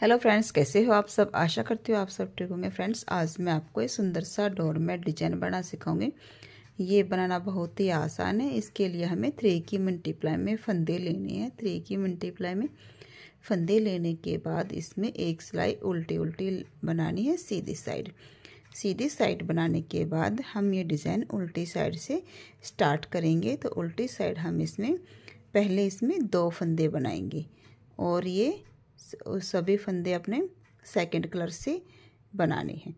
hello friends कैसे हो आप सब आशा करती हो आप सब ठीक होंगे फ्रेंड्स आज मैं आपको एक सुंदर सा डोरमेट डिजाइन बनाना सिखाऊंगी ये बनाना बहुत ही आसान है इसके लिए हमें थ्री की मल्टीप्लाई में फंदे लेने हैं थ्री की मल्टीप्लाई में फंदे लेने के बाद इसमें एक सिलाई उल्टी उल्टी बनानी है सीधी साइड सीधी साइड बनाने के बाद हम ये डिज़ाइन उल्टी साइड से स्टार्ट करेंगे तो उल्टी साइड हम इसमें पहले इसमें दो फंदे बनाएंगे और ये सभी फंदे अपने सेकंड कलर से बनाने हैं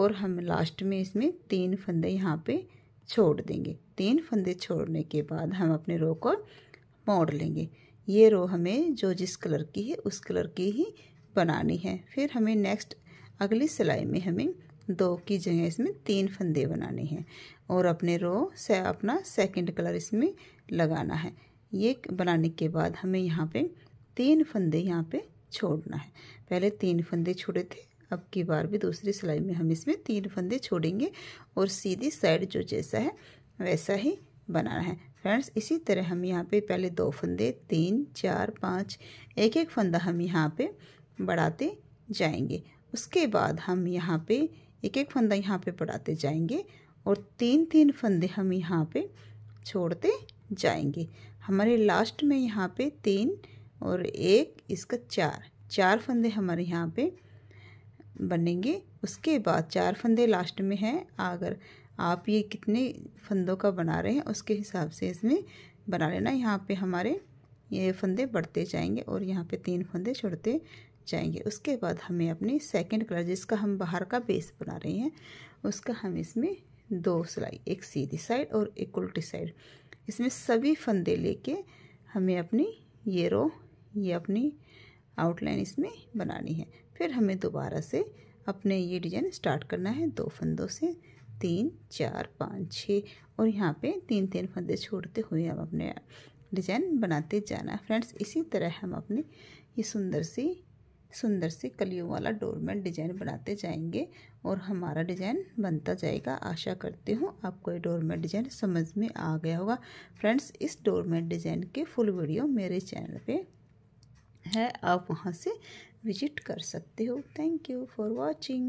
और हम लास्ट में इसमें तीन फंदे यहाँ पे छोड़ देंगे तीन फंदे छोड़ने के बाद हम अपने रो को मोड़ लेंगे ये रो हमें जो जिस कलर की है उस कलर की ही बनानी है फिर हमें नेक्स्ट अगली सिलाई में हमें दो की जगह इसमें तीन फंदे बनाने हैं और अपने रो से अपना सेकंड कलर इसमें लगाना है ये बनाने के बाद हमें यहाँ पे तीन फंदे यहाँ पे छोड़ना है पहले तीन फंदे छोड़े थे अब की बार भी दूसरी सिलाई में हम इसमें तीन फंदे छोड़ेंगे और सीधी साइड जो जैसा है वैसा ही बनाना है फ्रेंड्स इसी तरह हम यहाँ पे पहले दो फंदे तीन चार पाँच एक एक फंदा हम यहाँ पे बढ़ाते जाएंगे उसके बाद हम यहाँ पे एक एक फंदा यहाँ पे बढ़ाते जाएंगे और तीन तीन फंदे हम यहाँ पे छोड़ते जाएंगे हमारे लास्ट में यहाँ पे तीन और एक इसका चार चार फंदे हमारे यहाँ पे बनेंगे उसके बाद चार फंदे लास्ट में हैं अगर आप ये कितने फंदों का बना रहे हैं उसके हिसाब से इसमें बना लेना यहाँ पे हमारे ये फंदे बढ़ते जाएंगे और यहाँ पे तीन फंदे छोड़ते जाएंगे उसके बाद हमें अपनी सेकंड कलर जिसका हम बाहर का बेस बना रहे हैं उसका हम इसमें दो सिलाई एक सीधी साइड और एक उल्टी साइड इसमें सभी फंदे लेके हमें अपनी ये रो ये अपनी आउटलाइन इसमें बनानी है फिर हमें दोबारा से अपने ये डिजाइन स्टार्ट करना है दो फंदों से तीन चार पाँच छः और यहाँ पे तीन तीन फंदे छोड़ते हुए हम अपने डिजाइन बनाते जाना फ्रेंड्स इसी तरह हम अपने ये सुंदर सी सुंदर सी कलियों वाला डोरमेट डिजाइन बनाते जाएंगे और हमारा डिजाइन बनता जाएगा आशा करती हूँ आपको ये डोरमेट डिजाइन समझ में आ गया होगा फ्रेंड्स इस डोरमेट डिजाइन के फुल वीडियो मेरे चैनल पे है आप वहाँ से विजिट कर सकते हो थैंक यू फॉर वॉचिंग